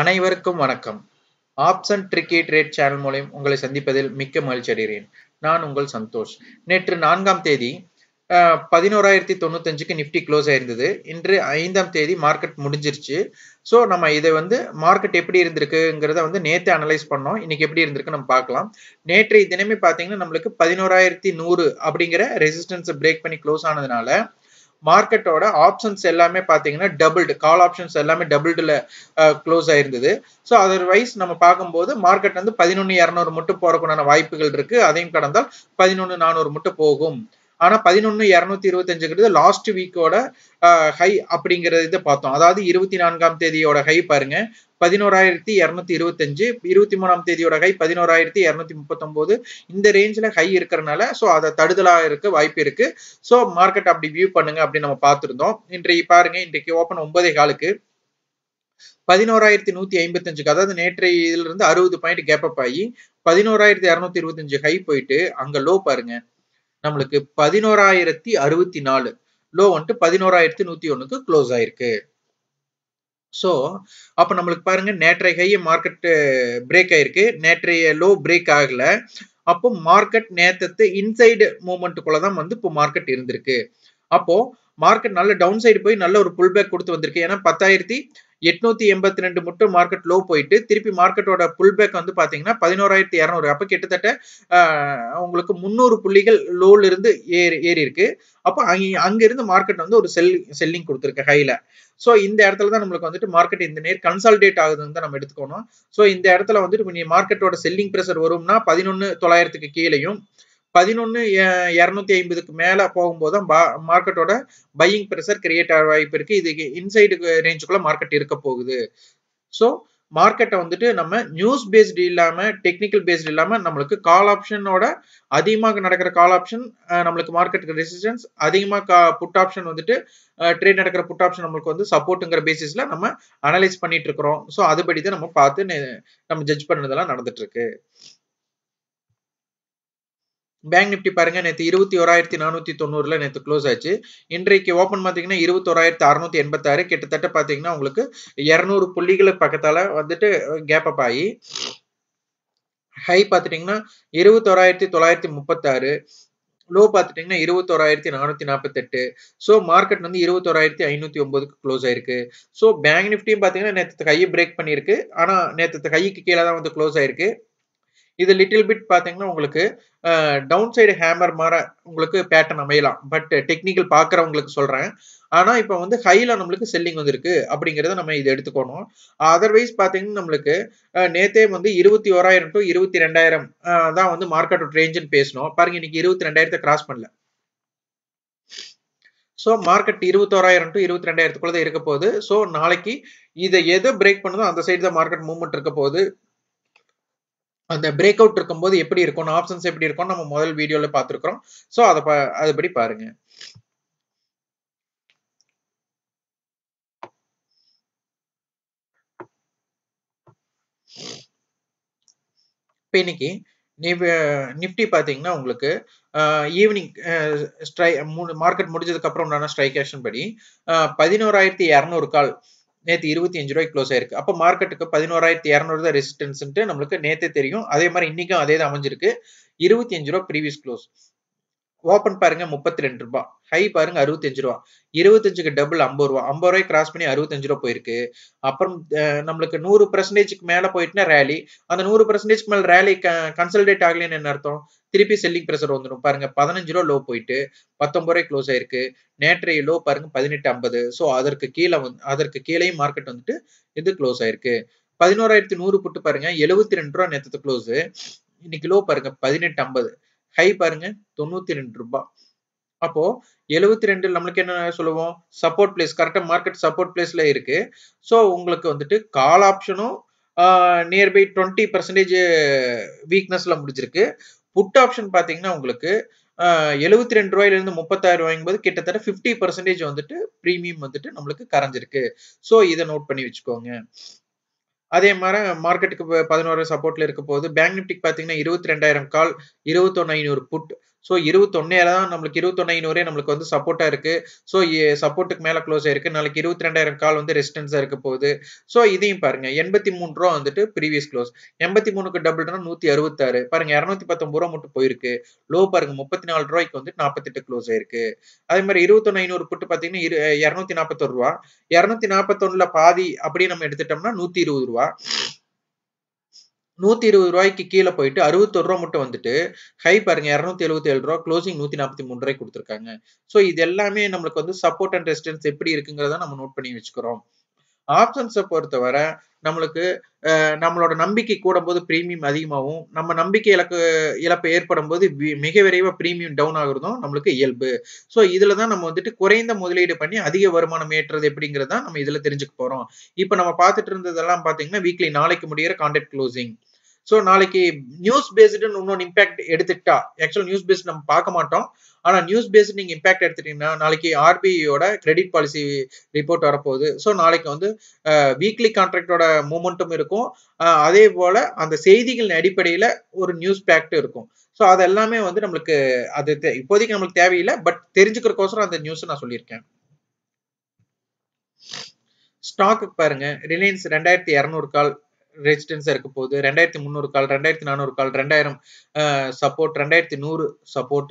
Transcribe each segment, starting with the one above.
அனைவருக்கும் வணக்கம் option tricky trade channel மூலம் உங்களை சந்திப்பதில் மிக்க மகிழ்ச்சி அடைகிறேன் நான் உங்கள் சந்தோஷ் நேற்று நான்காம் தேதி பதினோராயிரத்தி தொண்ணூத்தஞ்சுக்கு நிஃப்டி க்ளோஸ் ஆயிருந்தது இன்று ஐந்தாம் தேதி மார்க்கெட் முடிஞ்சிருச்சு ஸோ நம்ம இதை வந்து மார்க்கெட் எப்படி இருந்திருக்குங்கிறத வந்து நேற்று அனலைஸ் பண்ணோம் இன்னைக்கு எப்படி இருந்திருக்கு நம்ம பார்க்கலாம் நேற்றைய தினமே பார்த்தீங்கன்னா நம்மளுக்கு பதினோராயிரத்தி நூறு அப்படிங்கிற ரெசிஸ்டன்ஸை பிரேக் பண்ணி க்ளோஸ் ஆனதுனால மார்க்கெட்டோட ஆப்ஷன்ஸ் எல்லாமே பார்த்தீங்கன்னா டபுள்டு கால் ஆப்ஷன்ஸ் எல்லாமே டபுள்டில் க்ளோஸ் ஆயிருந்தது ஸோ அதர்வைஸ் நம்ம பார்க்கும்போது மார்க்கெட் வந்து பதினொன்று இரநூறு மட்டும் போகிறக்குண்டான வாய்ப்புகள் இருக்கு அதையும் கடந்தால் பதினொன்று நானூறு மட்டும் போகும் ஆனால் பதினொன்று இரநூத்தி இருபத்தஞ்சுங்கிறது லாஸ்ட் வீக்கோட ஹை அப்படிங்கிறத பார்த்தோம் அதாவது இருபத்தி நான்காம் தேதியோட ஹை பாருங்க பதினோராயிரத்தி இரநூத்தி இருபத்தஞ்சு இருபத்தி மூணாம் தேதியோட ஹை பதினோராயிரத்தி இரநூத்தி முப்பத்தொம்போது இந்த ரேஞ்சில் ஹை இருக்கிறனால ஸோ அதை தடுதலாக இருக்க வாய்ப்பு இருக்கு ஸோ மார்க்கெட் அப்படி வியூ பண்ணுங்க அப்படின்னு நம்ம பார்த்துருந்தோம் இன்றைக்கு பாருங்க இன்றைக்கு ஓப்பன் ஒன்பதே காலுக்கு பதினோராயிரத்தி நூத்தி ஐம்பத்தஞ்சுக்கு அதாவது நேற்றைய இதுல இருந்து அறுபது பாயிண்ட் கேப் அப் ஆகி பதினோராயிரத்தி இரநூத்தி இருபத்தஞ்சு ஹை போயிட்டு அங்க லோ பாருங்க நம்மளுக்கு பதினோராயிரத்தி அறுபத்தி நாலு லோ வந்துட்டு பதினோராயிரத்தி நூத்தி ஒண்ணுக்கு க்ளோஸ் ஆயிருக்கு ஸோ அப்போ நம்மளுக்கு பாருங்க நேற்றைய ஹைய மார்க்கெட் பிரேக் ஆயிருக்கு நேற்றைய லோ பிரேக் ஆகல அப்போ மார்க்கெட் நேத்தத்து இன்சைடு மூமெண்ட்டுக்குள்ள தான் வந்து இப்போ மார்க்கெட் இருந்திருக்கு அப்போ மார்க்கெட் நல்ல டவுன் சைடு போய் நல்ல ஒரு புல் பேக் கொடுத்து வந்திருக்கு ஏன்னா பத்தாயிரத்தி எட்நூத்தி எண்பத்தி ரெண்டு மட்டும் மார்க்கெட் லோ போயிட்டு திருப்பி மார்க்கெட்டோட புல் பேக் வந்து பாத்தீங்கன்னா பதினோராயிரத்தி இரநூறு அப்போ கிட்டத்தட்ட உங்களுக்கு முன்னூறு புள்ளிகள் லோல இருந்து ஏறி ஏறி இருக்கு அப்போ அங்க இருந்து மார்க்கெட் வந்து ஒரு செல் செல்லிங் கொடுத்துருக்கு ஹைல ஸோ இந்த இடத்துல தான் நம்மளுக்கு வந்துட்டு மார்க்கெட் இந்த நேர் கன்சால்டேட் ஆகுதுன்னு தான் நம்ம எடுத்துக்கணும் ஸோ இந்த இடத்துல வந்துட்டு மார்க்கெட்டோட செல்லிங் ப்ரெஷர் வரும்னா பதினொன்று தொள்ளாயிரத்துக்கு கீழேயும் பதினொன்று இரநூத்தி ஐம்பதுக்கு மேலே போகும்போது தான் மார்க்கெட்டோட பையிங் ப்ரெஷர் கிரியேட் ஆக வாய்ப்பு இருக்குது இது இன்சைடு ரேஞ்சுக்குள்ளே மார்க்கெட் இருக்க போகுது ஸோ மார்க்கெட்டை வந்துட்டு நம்ம நியூஸ் பேஸ்டு இல்லாமல் டெக்னிக்கல் பேஸ்டு இல்லாமல் நம்மளுக்கு கால் ஆப்ஷனோட அதிகமாக நடக்கிற கால் ஆப்ஷன் நம்மளுக்கு மார்க்கெட்டுக்கு ரெசிஸ்டன்ஸ் அதிகமாக கா புட் ஆப்ஷன் வந்துட்டு ட்ரேட் நடக்கிற புட் ஆப்ஷன் நம்மளுக்கு வந்து சப்போர்ட்டுங்கிற பேசிஸில் நம்ம அனலைஸ் பண்ணிட்டு இருக்கிறோம் ஸோ அதுபடி தான் நம்ம பார்த்து நம்ம ஜட்ஜ் பண்ணதெல்லாம் நடந்துட்டு இருக்கு பேங்க் நிப்டி பாருங்க நேற்று இருபத்தி ஓராயிரத்தி நானூற்றி தொண்ணூறில் நேற்று க்ளோஸ் ஆச்சு இன்றைக்கு ஓப்பன் பார்த்தீங்கன்னா இருபத்தோராயிரத்தி அறநூற்றி எண்பத்தாறு கிட்டத்தட்ட பாத்தீங்கன்னா உங்களுக்கு இரநூறு புள்ளிகளை பக்கத்தால் வந்துட்டு கேப் அப் ஆகி ஹை பார்த்துட்டிங்கன்னா இருபத்தோராயிரத்தி தொள்ளாயிரத்தி முப்பத்தாறு லோ பார்த்துட்டிங்கன்னா இருபத்தோராயிரத்தி நானூற்றி நாற்பத்தெட்டு ஸோ மார்க்கெட் வந்து இருபத்தோராயிரத்தி ஐநூற்றி ஒம்பதுக்கு க்ளோஸ் ஆயிருக்கு ஸோ பேங்க் நிப்டியும் பார்த்தீங்கன்னா நேற்று கையை பிரேக் பண்ணியிருக்கு ஆனால் நேற்று கைக்கு கீழே தான் வந்து க்ளோஸ் ஆயிருக்கு இது லிட்டில் பிட் பார்த்தீங்கன்னா உங்களுக்கு டவுன் சைடு ஹேமர் மாற உங்களுக்கு பேட்டர்ன் அமையலாம் பட் டெக்னிக்கல் பார்க்குறவங்களுக்கு சொல்கிறேன் ஆனால் இப்போ வந்து ஹையில் நம்மளுக்கு செல்லிங் வந்திருக்கு அப்படிங்கிறத நம்ம இது எடுத்துக்கணும் அதர்வைஸ் பார்த்தீங்கன்னா நம்மளுக்கு நேத்தே வந்து இருபத்தி ஓராயிரம் டு இருபத்தி ரெண்டாயிரம் தான் வந்து மார்க்கெட் ரேஞ்சுன்னு பேசணும் பாருங்க இன்னைக்கு இருபத்தி ரெண்டாயிரத்தை கிராஸ் பண்ணல ஸோ மார்க்கெட் இருபத்தோராயிரம் டு இருபத்தி ரெண்டாயிரத்துக்குள்ளதான் இருக்க போகுது ஸோ நாளைக்கு இதை எதை பிரேக் பண்ணுதோ அந்த சைடு தான் மார்க்கெட் மூவ்மெண்ட் இருக்க போகுது அந்த பிரேக் அவுட் இருக்கும்போது எப்படி இருக்கும் ஆப்ஷன்ஸ் எப்படி இருக்கும் நம்ம முதல் வீடியோல பாத்துருக்கோம் சோ அதை அதுபடி பாருங்க இப்ப இன்னைக்கு நிப்டி பாத்தீங்கன்னா உங்களுக்கு ஈவினிங் ஸ்ட்ரை மார்க்கெட் முடிஞ்சதுக்கு அப்புறம் உண்டான ஸ்ட்ரைக் ஆக்ஷன் படி பதினோராயிரத்தி இரநூறு கால் நேற்று இருபத்தி அஞ்சு ரூபாய்க்கு க்ளோஸ் ஆயிருக்கு அப்போ மார்க்கெட்டுக்கு பதினோராயிரத்தி இரநூறு தான் ரெசிஸ்டன்ஸ்ன்ட்டு நம்மளுக்கு நேற்றே தெரியும் அதே மாதிரி இன்னைக்கும் அதே தான் அமைஞ்சிருக்கு இருபத்தி அஞ்சு ரூபா ப்ரீவியஸ் க்ளோஸ் ஓப்பன் பாருங்க முப்பத்தி ரெண்டு ரூபா ஹை பாருங்க அறுபத்தஞ்சு ரூபா இருபத்தஞ்சுக்கு டபுள் ஐம்பது ரூபா ஐம்பது ரூபாய் கிராஸ் பண்ணி அறுபத்தஞ்சு ரூபா போயிருக்கு அப்புறம் நம்மளுக்கு நூறு பர்சன்டேஜ்க்கு மேல போயிட்டுனா ரேலி அந்த நூறு பர்சன்டேஜ்க்கு மேல ரேலி கன்சல்டேட் ஆகலன்னு என்ன அர்த்தம் திருப்பி செல்லிங் ப்ரெஷர் வந்துடும் பாருங்க பதினஞ்சு ரூபா லோ போயிட்டு பத்தொன்பது ரூபாய் க்ளோஸ் ஆயிருக்கு நேற்றைய லோ பாருங்க பதினெட்டு ஐம்பது ஸோ அதற்கு கீழே வந்து அதற்கு கீழே மார்க்கெட் வந்துட்டு இது க்ளோஸ் ஆயிருக்கு பதினோராயிரத்தி நூறு புட்டு பாருங்க எழுபத்தி ரெண்டு ரூபா நேற்று க்ளோஸ் இன்னைக்கு லோ பாருங்க பதினெட்டு ஐம்பது ஹை பாருங்க தொண்ணூத்தி ரெண்டு ரூபாய் அப்போ எழுபத்தி ரெண்டு நம்மளுக்கு என்ன சொல்லுவோம் சப்போர்ட் பிளேஸ் கரெக்டாக மார்க்கெட் சப்போர்ட் பிளேஸ்ல இருக்கு ஸோ உங்களுக்கு வந்துட்டு கால் ஆப்ஷனும் நியர்பை டுவெண்ட்டி பர்சன்டேஜ் வீக்னஸ்ல முடிஞ்சிருக்கு புட் ஆப்ஷன் பாத்தீங்கன்னா உங்களுக்கு எழுபத்தி ரெண்டு ரூபாயில இருந்து முப்பத்தாயிரம் ரூபாய்ங்க போது கிட்டத்தட்ட ஃபிஃப்டி பர்சன்டேஜ் வந்துட்டு ப்ரீமியம் வந்துட்டு நம்மளுக்கு கரைஞ்சிருக்கு ஸோ இதை நோட் பண்ணி வச்சுக்கோங்க அதே மாதிரி மார்க்கெட்டுக்கு பதினோரு சப்போர்ட்ல இருக்க போது பேங்க் நிப்டிக் பாத்தீங்கன்னா இருபத்தி ரெண்டாயிரம் கால் இருபத்தொன்னு ஐநூறு புட் ஸோ இருபத்தொன்னே தான் நம்மளுக்கு இருபத்தொன்னு ஐநூறே நம்மளுக்கு வந்து சப்போர்ட்டாக இருக்கு ஸோ சப்போர்ட்டுக்கு மேலே க்ளோஸ் ஆயிருக்கு நாளைக்கு இருபத்தி ரெண்டாயிரம் கால் வந்து ரெசிஸ்டன்ஸாக இருக்க போகுது ஸோ இதையும் பாருங்க எண்பத்தி மூணு ரூபா வந்துட்டு ப்ரீவியஸ் க்ளோஸ் எண்பத்தி மூணுக்கு டபுள்னா நூற்றி அறுபத்தாறு பாருங்க இரநூத்தி பத்தொம்பது ரூபா மட்டும் போயிருக்கு லோ பாருங்க முப்பத்தி நாலு ரூபாய்க்கு வந்து நாற்பத்தெட்டு க்ளோஸ் ஆயிருக்கு அதே மாதிரி இருபத்தொன்னு ஐநூறு புட்டு பார்த்தீங்கன்னா இரு இரநூத்தி நாற்பத்தொரு ரூபா இரநூத்தி நாற்பத்தொன்னுல பாதி அப்படியே நம்ம எடுத்துட்டோம்னா நூற்றி இருபது ரூபா நூத்தி இருபது ரூபாய்க்கு கீழே போயிட்டு அறுபத்தொரு ரூபா மட்டும் வந்துட்டு ஹை பாருங்க இரநூத்தி எழுபத்தி ஏழு ரூபா க்ளோசிங் நூத்தி நாற்பத்தி மூணு ரூபாய் கொடுத்துருக்காங்க ஸோ இது எல்லாமே நம்மளுக்கு வந்து சப்போர்ட் அண்ட் ரெசிஸ்டன்ஸ் எப்படி இருக்குங்கிறத நம்ம நோட் பண்ணி வச்சுக்கிறோம் ஆப்ஷன்ஸை பொறுத்தவரை நம்மளுக்கு நம்மளோட நம்பிக்கை கூடும் போது ப்ரீமியம் அதிகமாகவும் நம்ம நம்பிக்கை இலக்கு இழப்பு ஏற்படும் போது மிக விரைவாக ப்ரீமியம் டவுன் ஆகுறதும் நம்மளுக்கு இயல்பு ஸோ இதில் தான் நம்ம வந்துட்டு குறைந்த முதலீடு பண்ணி அதிக வருமானம் ஏற்றுறது எப்படிங்கிறத நம்ம இதில் தெரிஞ்சுக்க போகிறோம் இப்போ நம்ம பார்த்துட்டு இருந்ததெல்லாம் பார்த்தீங்கன்னா வீக்லி நாளைக்கு முடிகிற கான்டாக்ட் க்ளோசிங் ஸோ நாளைக்கு நியூஸ் பேஸ்டுன்னு இன்னொன்று இம்பாக்ட் எடுத்துக்கிட்டா ஆக்சுவல் நியூஸ் பேஸ்ட் நம்ம பார்க்க மாட்டோம் ஆனால் நியூஸ் பேஸ்ட் நீங்கள் இம்பாக்ட் எடுத்துட்டீங்கன்னா நாளைக்கு ஆர்பிஐயோட கிரெடிட் பாலிசி ரிப்போர்ட் வரப்போகுது ஸோ நாளைக்கு வந்து வீக்லி கான்ட்ராக்டோட மூமெண்ட்டும் இருக்கும் அதே போல் அந்த செய்திகளின் அடிப்படையில் ஒரு நியூஸ் பேக்ட் இருக்கும் ஸோ அதெல்லாமே வந்து நம்மளுக்கு அது இப்போதைக்கு நம்மளுக்கு தேவையில்லை பட் தெரிஞ்சுக்கிறக்கோசரம் அந்த நியூஸ் நான் சொல்லியிருக்கேன் ஸ்டாக்கு பாருங்க ரிலையன்ஸ் ரெண்டாயிரத்தி இரநூறு கால் ரெசிஸ்டன்ஸா இருக்க போகுது ரெண்டாயிரத்தி முந்நூறு கால் ரெண்டாயிரத்தி நானூறு கால் ரெண்டாயிரம் சப்போர்ட் ரெண்டாயிரத்தி நூறு சப்போர்ட்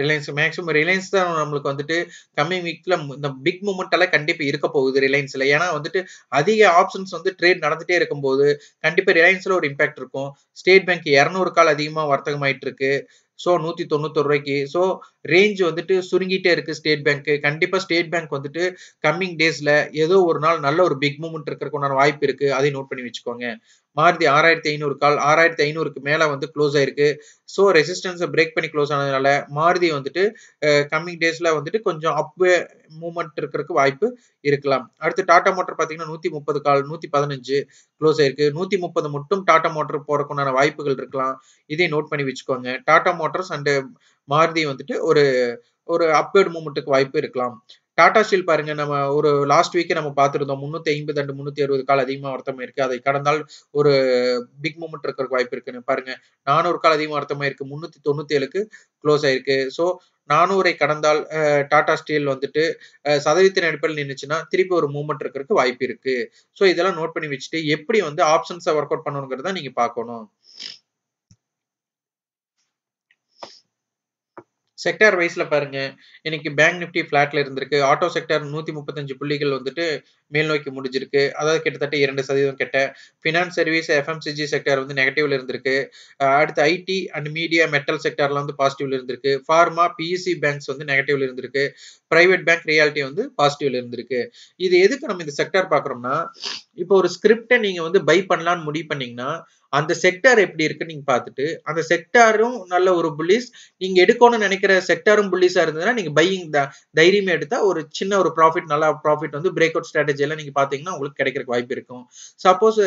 ரிலையன்ஸ் மேக்ஸிமம் ரிலையன்ஸ் தான் நம்மளுக்கு வந்துட்டு கம்மிங் வீக்ல இந்த பிக் மூமெண்ட் எல்லாம் கண்டிப்பா இருக்க போகுது ரிலையன்ஸ்ல ஏன்னா வந்துட்டு அதிக ஆப்ஷன்ஸ் வந்து ட்ரேட் நடந்துட்டே இருக்கும்போது கண்டிப்பா ரிலையன்ஸ்ல ஒரு இம்பாக்ட் இருக்கும் ஸ்டேட் பேங்க் இரநூறு கால் அதிகமா ஆயிட்டு இருக்கு ஸோ நூற்றி தொண்ணூத்தொரு ரூபாய்க்கு ஸோ ரேஞ்ச் வந்துட்டு சுருங்கிட்டே இருக்கு ஸ்டேட் பேங்க் கண்டிப்பா ஸ்டேட் பேங்க் வந்துட்டு கம்மிங் டேஸ்ல ஏதோ ஒரு நாள் நல்ல ஒரு பிக் மூமெண்ட் இருக்கிறதுக்கான வாய்ப்பு இருக்கு அதை நோட் பண்ணி வச்சுக்கோங்க மாருதி ஆறாயிரத்தி ஐநூறு கால் ஆறாயிரத்தி ஐநூறுக்கு மேலே வந்து க்ளோஸ் ஆயிருக்கு ஸோ ரெசிஸ்டன்ஸை பிரேக் பண்ணி க்ளோஸ் ஆனதுனால மாருதி வந்துட்டு கம்மிங் டேஸில் வந்துட்டு கொஞ்சம் அப் மூமெண்ட் இருக்கிறதுக்கு வாய்ப்பு இருக்கலாம் அடுத்து டாடா மோட்டர் பார்த்தீங்கன்னா நூற்றி முப்பது கால் நூற்றி பதினஞ்சு க்ளோஸ் ஆயிருக்கு நூற்றி முப்பது மட்டும் டாடா மோட்டர் போறக்குண்டான வாய்ப்புகள் இருக்கலாம் இதை நோட் பண்ணி வச்சுக்கோங்க டாடா மோட்டர்ஸ் அண்ட் மாருதி வந்துட்டு ஒரு ஒரு அப்வேர்டு மூமெண்ட்டுக்கு வாய்ப்பு இருக்கலாம் டாடா ஸ்டீல் பாருங்க நம்ம ஒரு லாஸ்ட் வீக்கே நம்ம பார்த்துருந்தோம் முந்நூற்றி ஐம்பது அண்டு முந்நூற்றி அறுபது கால் அதிகமாக வருத்தமாக இருக்குது அதை கடந்தால் ஒரு பிக் மூமெண்ட் இருக்கிறதுக்கு வாய்ப்பு இருக்குன்னு பாருங்க நானூறு கால் அதிகமாக வருத்தமாக இருக்குது முந்நூற்றி தொண்ணூற்றி ஏழுக்கு க்ளோஸ் ஆயிருக்கு ஸோ நானூரை கடந்தால் டாடா ஸ்டீல் வந்துட்டு சதவீதத்தின் அடிப்படையில் நின்றுச்சுன்னா திருப்பி ஒரு மூமெண்ட் இருக்கிறதுக்கு வாய்ப்பு இருக்கு ஸோ இதெல்லாம் நோட் பண்ணி வச்சுட்டு எப்படி வந்து ஆப்ஷன்ஸை ஒர்க் அவுட் பண்ணணுங்கிறத நீங்க பார்க்கணும் செக்டர் வைஸ்ல பாருங்க இன்னைக்கு பேங்க் நிப்டி ஃபிளாட்ல இருந்திருக்கு ஆட்டோ செக்டர் நூத்தி முப்பத்தஞ்சு புள்ளிகள் வந்துட்டு மேல் நோக்கி முடிஞ்சிருக்கு அதாவது கிட்டத்தட்ட இரண்டு சதவீதம் கிட்ட ஃபினான்ஸ் சர்வீஸ் எஃப்எம்சிஜி செக்டர் வந்து நெகட்டிவ்ல இருந்திருக்கு அடுத்து ஐடி அண்ட் மீடியா மெட்டல் செக்டர்ல வந்து பாசிட்டிவ்ல இருந்திருக்கு ஃபார்மா பிஇசி பேங்க்ஸ் வந்து நெகட்டிவ்ல இருந்திருக்கு பிரைவேட் பேங்க் ரியாலிட்டி வந்து பாசிட்டிவ்ல இருந்திருக்கு இது எதுக்கு நம்ம இந்த செக்டர் பாக்குறோம்னா இப்போ ஒரு ஸ்கிரிப்டை நீங்க வந்து பை பண்ணலாம்னு முடிவு பண்ணீங்கன்னா அந்த செக்டார் எப்படி இருக்கு நீங்க பார்த்துட்டு அந்த செக்டாரும் நல்ல ஒரு புள்ளிஸ் நீங்க எடுக்கணும்னு நினைக்கிற செக்டாரும் புள்ளிஸா இருந்ததுன்னா நீங்க பையிங் தைரியமே எடுத்தா ஒரு சின்ன ஒரு ப்ராஃபிட் நல்லா ப்ராஃபிட் வந்து பிரேக் அவுட் ஸ்ட்ராட்டஜி எல்லாம் நீங்க பாத்தீங்கன்னா உங்களுக்கு கிடைக்கிறக்கு வாய்ப்பு இருக்கும் சப்போஸ்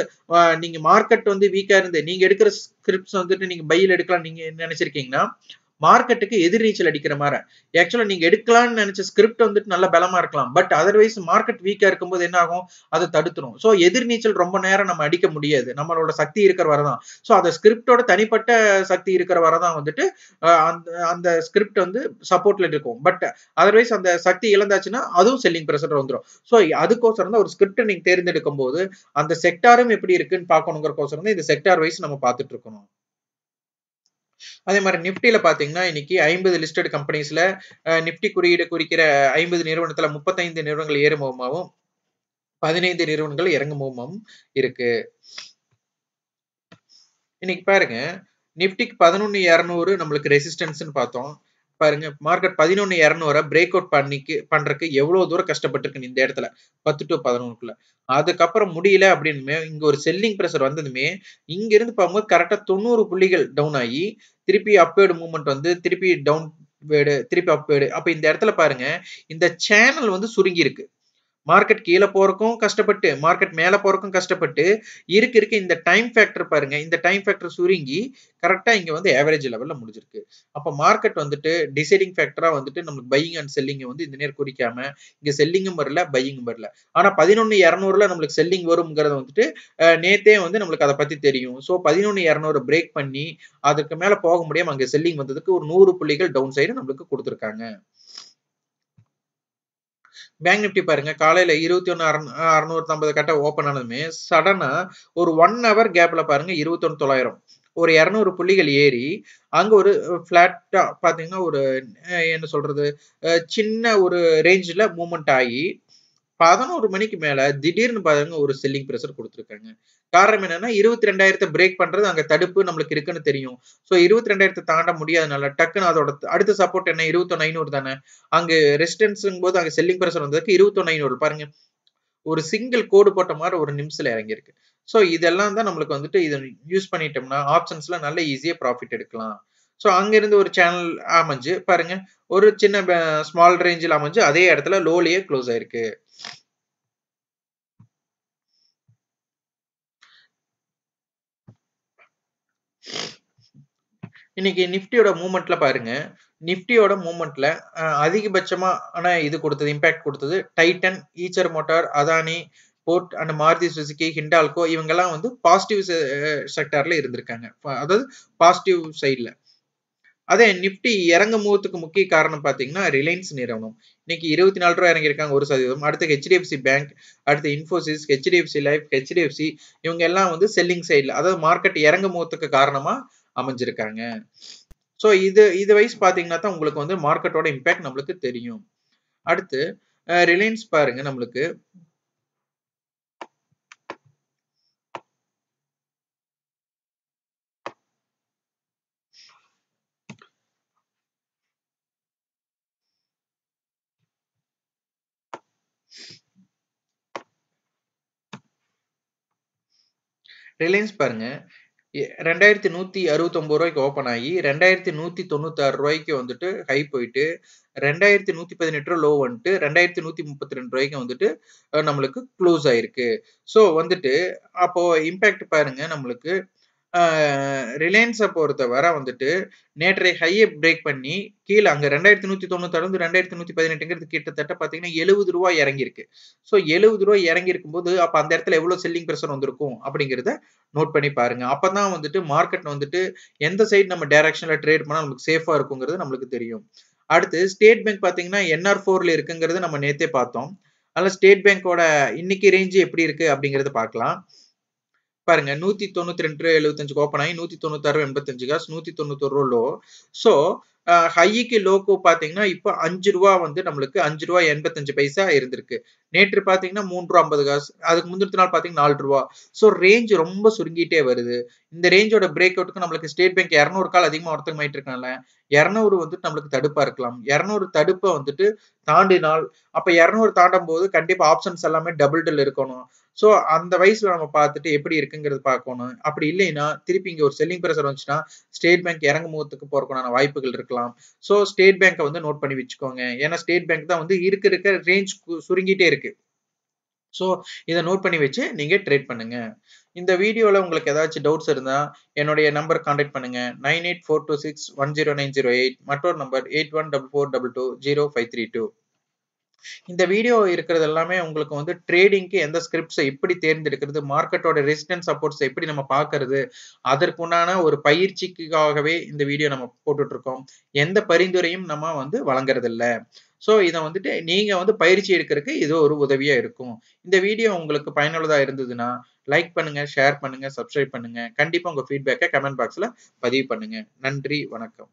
நீங்க மார்க்கெட் வந்து வீக்கா இருந்து நீங்க எடுக்கிற ஸ்கிரிப்ட்ஸ் வந்துட்டு நீங்க பையில் எடுக்கலாம் நீங்க நினைச்சிருக்கீங்கன்னா மார்க்கெட்டுக்கு எதிர்நீச்சல் அடிக்கிற மாதிரி ஆக்சுவலா நீங்க எடுக்கலாம்னு நினைச்ச ஸ்கிரிப்ட் வந்துட்டு நல்ல பலமா இருக்கலாம் பட் அதர்வைஸ் மார்க்கெட் வீக்கா இருக்கும்போது என்ன ஆகும் அதை தடுத்துரும் சோ எதிர்நீச்சல் ரொம்ப நேரம் நம்ம அடிக்க முடியாது நம்மளோட சக்தி இருக்கிற வரதான் சோ அந்த ஸ்கிரிப்டோட தனிப்பட்ட சக்தி இருக்கிற வரதான் வந்துட்டு அந்த அந்த ஸ்கிரிப்ட் வந்து சப்போர்ட்ல இருக்கும் பட் அதர்வைஸ் அந்த சக்தி இழந்தாச்சுன்னா அதுவும் செல்லிங் ப்ரெஷர் வந்துடும் சோ அதுக்கோசரம் தான் ஒரு ஸ்கிரிப்ட் நீங்க தேர்ந்தெடுக்கும் போது அந்த செக்டாரும் எப்படி இருக்குன்னு பாக்கணுங்கிறக்கோசரம் தான் இந்த செக்டார் வைஸ் நம்ம பார்த்துட்டு இருக்கணும் அதே மாதிரி நிப்டியில பாத்தீங்கன்னா இன்னைக்கு ஐம்பது லிஸ்டட் கம்பெனிஸ்ல நிப்டி குறியீடு குறிக்கிற ஐம்பது நிறுவனத்துல முப்பத்தைந்து நிறுவனங்கள் ஏறுமுகமாகவும் பதினைந்து நிறுவனங்கள் இறங்குமுகமாகவும் இருக்கு இன்னைக்கு பாருங்க நிப்டிக்கு பதினொன்னு இரநூறு நம்மளுக்கு ரெசிஸ்டன்ஸ்னு பார்த்தோம் பாருங்க மார்க்கெட் பதினொன்று இரநூறை பிரேக் அவுட் பண்ணிக்கு பண்றதுக்கு எவ்வளோ தூரம் கஷ்டப்பட்டிருக்குன்னு இந்த இடத்துல பத்து டு பதினொன்றுக்குள்ள அதுக்கப்புறம் முடியல அப்படின்னுமே இங்க ஒரு செல்லிங் ப்ரெஷர் வந்ததுமே இங்க இருந்து பார்க்கும்போது கரெக்டாக தொண்ணூறு புள்ளிகள் டவுன் ஆகி திருப்பி அப்வேர்டு மூவ்மெண்ட் வந்து திருப்பி டவுன் பேடு திருப்பி அப்வேர்டு அப்போ இந்த இடத்துல பாருங்க இந்த சேனல் வந்து சுருங்கி இருக்கு மார்க்கெட் கீழே போறக்கும் கஷ்டப்பட்டு மார்க்கெட் மேலே போறக்கும் கஷ்டப்பட்டு இருக்க இருக்க இந்த டைம் ஃபேக்டர் பாருங்க இந்த டைம் ஃபேக்டர் சுருங்கி கரெக்டாக இங்கே வந்து ஆவரேஜ் லெவலில் முடிஞ்சிருக்கு அப்போ மார்க்கெட் வந்துட்டு டிசைடிங் ஃபேக்டரா வந்துட்டு நம்மளுக்கு பையிங் அண்ட் செல்லிங்கை வந்து இந்த நேரம் குறிக்காம இங்கே செல்லிங்கும் வரல பையிங்கும் வரல ஆனா பதினொன்னு இரநூறுல நம்மளுக்கு செல்லிங் வருங்கிறத வந்துட்டு நேத்தே வந்து நம்மளுக்கு அதை பத்தி தெரியும் ஸோ பதினொன்னு இரநூறு பிரேக் பண்ணி அதுக்கு மேலே போக முடியாமல் அங்கே செல்லிங் வந்ததுக்கு ஒரு நூறு புள்ளிகள் டவுன் சைடு நம்மளுக்கு கொடுத்துருக்காங்க பேங்க் நிப்டி பாருங்க காலையில இருபத்தி ஒன்னு அறுநூத்தி ஐம்பது கட்ட ஓப்பன் ஆனதுமே சடனா ஒரு ஒன் ஹவர் கேப்ல பாருங்க இருபத்தொன்னு தொள்ளாயிரம் ஒரு இரநூறு புள்ளிகள் ஏறி அங்க ஒரு பிளாட்டா பாத்தீங்கன்னா ஒரு என்ன சொல்றது சின்ன ஒரு ரேஞ்சில் மூவ்மெண்ட் ஆகி பதினோரு மணிக்கு மேல திடீர்னு பாருங்க ஒரு செல்லிங் ப்ரெஷர் கொடுத்துருக்காங்க காரணம் என்னன்னா இருபத்தி ரெண்டாயிரத்தை பிரேக் பண்றது அங்க தடுப்பு நம்மளுக்கு இருக்குன்னு தெரியும் ஸோ இருபத்தி ரெண்டாயிரத்தை தாண்ட முடியாதனால டக்குன்னு அதோட அடுத்த சப்போர்ட் என்ன இருபத்தொன்னு ஐநூறு தானே அங்க ரெசிடென்ஸுங்கும் போது அங்க செல்லிங் ப்ரெஷர் வந்ததுக்கு இருபத்தொன்னு ஐநூறு பாருங்க ஒரு சிங்கிள் கோடு போட்ட மாதிரி ஒரு நிமிஷத்துல இறங்கியிருக்கு ஸோ இதெல்லாம் தான் நம்மளுக்கு வந்துட்டு இதை யூஸ் பண்ணிட்டோம்னா ஆப்ஷன்ஸ்ல நல்ல ஈஸியாக ப்ராஃபிட் எடுக்கலாம் ஸோ அங்கேருந்து ஒரு சேனல் அமைஞ்சு பாருங்க ஒரு சின்ன ஸ்மால் ரேஞ்சில் அமைஞ்சு அதே இடத்துல லோலேயே க்ளோஸ் ஆயிருக்கு இன்னைக்கு நிஃப்டியோட மூமெண்ட்ல பாருங்க நிஃப்டியோட மூமெண்ட்ல அதிகபட்சமா ஆனா இது கொடுத்தது இம்பாக்ட் கொடுத்தது Titan Eicher motor Adani port and Maruti Suzuki Hindalco இவங்கெல்லாம் வந்து பாசிட்டிவ் செக்டார்ல இருந்திருக்காங்க அதாவது பாசிட்டிவ் சைட்ல அதே நிப்டி இறங்கும் போதுக்கு முக்கிய காரணம் பார்த்தீங்கன்னா ரிலையன்ஸ் நிறுவனம் இன்னைக்கு இருபத்தி நாலு ரூபா இறங்கியிருக்காங்க ஒரு சதவீதம் அடுத்து ஹெச்டிஎஃப்சி பேங்க் அடுத்து இன்ஃபோசிஸ் ஹெச்டிஎஃப்சி லைஃப் ஹெச்டிஎஃப்சி இவங்க எல்லாம் வந்து செல்லிங் சைடில் அதாவது மார்க்கெட் இறங்கும் போதுக்கு காரணமாக அமைஞ்சிருக்காங்க ஸோ இது இது வயசு பார்த்தீங்கன்னா தான் உங்களுக்கு வந்து மார்க்கெட்டோட இம்பேக்ட் நம்மளுக்கு தெரியும் அடுத்து ரிலையன்ஸ் பாருங்க நம்மளுக்கு ரிலையன்ஸ் பாருங்க ரெண்டாயிரத்தி நூத்தி அறுபத்தொன்பது ரூபாய்க்கு ஓப்பன் ஆகி ரெண்டாயிரத்தி நூத்தி தொண்ணூத்தாறு ரூபாய்க்கு வந்துட்டு ஹை போயிட்டு ரெண்டாயிரத்தி நூத்தி பதினெட்டு ரூபா லோ வந்துட்டு ரெண்டாயிரத்தி நூத்தி முப்பத்தி ரெண்டு ரூபாய்க்கு வந்துட்டு நம்மளுக்கு க்ளோஸ் ஆயிருக்கு ஸோ வந்துட்டு அப்போ இம்பேக்ட் பாருங்க நம்மளுக்கு ரிலையன்ஸை பொறுத்தவரை வந்துட்டு நேற்றைய ஹையை பிரேக் பண்ணி கீழே அங்கே ரெண்டாயிரத்தி நூற்றி தொண்ணூத்தாறு ரெண்டாயிரத்தி நூற்றி பதினெட்டுங்கிறது கிட்டத்தட்ட பார்த்தீங்கன்னா எழுபது ரூபா இறங்கியிருக்கு ஸோ எழுபது ரூபா இறங்கியிருக்கும் போது அப்போ அந்த இடத்துல எவ்வளோ செல்லிங் ப்ரெஷர் வந்திருக்கும் அப்படிங்கிறத நோட் பண்ணி பாருங்க அப்போ தான் வந்துட்டு மார்க்கெட் வந்துட்டு எந்த சைடு நம்ம டைரக்ஷனில் ட்ரேட் பண்ணால் நமக்கு சேஃபாக இருக்குங்கிறது நம்மளுக்கு தெரியும் அடுத்து ஸ்டேட் பேங்க் பார்த்தீங்கன்னா என்ஆர் ஃபோரில் இருக்குங்கிறது நம்ம நேற்றே பார்த்தோம் அதனால் ஸ்டேட் பேங்க்கோட இன்னைக்கு ரேஞ்சு எப்படி இருக்குது அப்படிங்கிறத பார்க்கலாம் பாருங்க நூத்தி தொண்ணூத்தி ரெண்டு எழுபத்தஞ்சு ஓப்பன் ஆகி நூத்தி தொண்ணூத்தாறு எண்பத்தஞ்சு காசு நூத்தி ஒரு லோ சோ ஹைக்கு லோக்கு பாத்தீங்கன்னா இப்போ அஞ்சு ரூபா வந்து நம்மளுக்கு அஞ்சு ரூபா எண்பத்தஞ்சு பைசா இருந்திருக்கு நேற்று பாத்தீங்கன்னா மூன்று ரூபா ஐம்பது காசு அதுக்கு முந்தின நாள் பார்த்தீங்கன்னா நாலு ரூபா ஸோ ரேஞ்ச் ரொம்ப சுருங்கிட்டே வருது இந்த ரேஞ்சோட பிரேக் அவுட்டுக்கு நம்மளுக்கு ஸ்டேட் பேங்க் இரநூறு கால் அதிகமா ஒருத்தங்க ஆயிட்டு இருக்காங்கல்ல இரநூறு வந்துட்டு நம்மளுக்கு தடுப்பா இருக்கலாம் இரநூறு தடுப்பை வந்துட்டு தாண்டினால் அப்போ இரநூறு தாண்டும் போது கண்டிப்பா ஆப்ஷன்ஸ் எல்லாமே டபுள் டில் இருக்கணும் ஸோ அந்த வயசுல நம்ம பார்த்துட்டு எப்படி இருக்குங்கிறது பார்க்கணும் அப்படி இல்லைன்னா திருப்பி இங்கே ஒரு செல்லிங் ப்ரெஷர் வந்துச்சுன்னா ஸ்டேட் பேங்க் இறங்கும் முகத்துக்கு போறதுக்கான வாய்ப்புகள் இருக்கலாம் ஸோ ஸ்டேட் பேங்க்கை வந்து நோட் பண்ணி வச்சுக்கோங்க ஏன்னா ஸ்டேட் பேங்க் தான் வந்து இருக்க இருக்க ரேஞ்ச் சுருங்கிட்டே இருக்கு ஸோ இதை நோட் பண்ணி வச்சு நீங்கள் ட்ரேட் பண்ணுங்க இந்த வீடியோவில் உங்களுக்கு ஏதாச்சும் டவுட்ஸ் இருந்தால் என்னுடைய நம்பர் காண்டாக்ட் பண்ணுங்க nine eight four two six one zero nine zero eight மற்றொரு number eight one double four double two zero five three two இந்த வீடியோ இருக்கிறது எல்லாமே உங்களுக்கு வந்து ட்ரேடிங்க்கு எந்த ஸ்கிரிப்ட்ஸை எப்படி தேர்ந்தெடுக்கிறது மார்க்கெட்டோட ரெசிஸ்டன்ஸ் சப்போர்ட்ஸ் எப்படி நம்ம பார்க்கறது அதற்குண்டான ஒரு பயிற்சிக்காகவே இந்த வீடியோ நம்ம போட்டுட்டு இருக்கோம் எந்த பரிந்துரையும் நம்ம வந்து வழங்குறதில்லை ஸோ இதை வந்துட்டு நீங்க வந்து பயிற்சி எடுக்கிறதுக்கு இது ஒரு உதவியா இருக்கும் இந்த வீடியோ உங்களுக்கு பயனுள்ளதா இருந்ததுன்னா லைக் பண்ணுங்க ஷேர் பண்ணுங்க சப்ஸ்கிரைப் பண்ணுங்க கண்டிப்பா உங்க ஃபீட்பேக்கை கமெண்ட் பாக்ஸ்ல பதிவு பண்ணுங்க நன்றி வணக்கம்